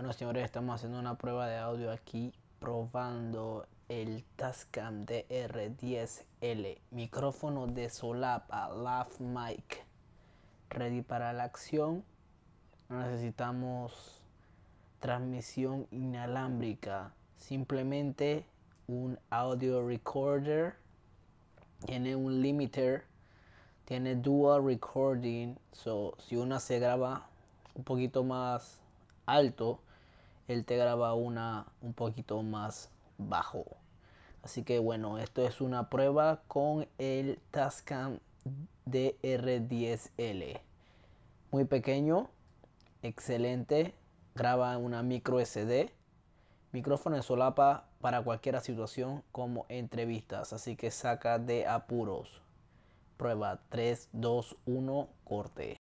Bueno, señores, estamos haciendo una prueba de audio aquí probando el Tascam DR10L, micrófono de solapa, lav mic. Ready para la acción. Necesitamos transmisión inalámbrica, simplemente un audio recorder, tiene un limiter, tiene dual recording, so si una se graba un poquito más alto él te graba una un poquito más bajo. Así que bueno, esto es una prueba con el Tascam DR10L. Muy pequeño, excelente, graba una micro SD, micrófono en solapa para cualquier situación como entrevistas, así que saca de apuros. Prueba 3, 2, 1, corte.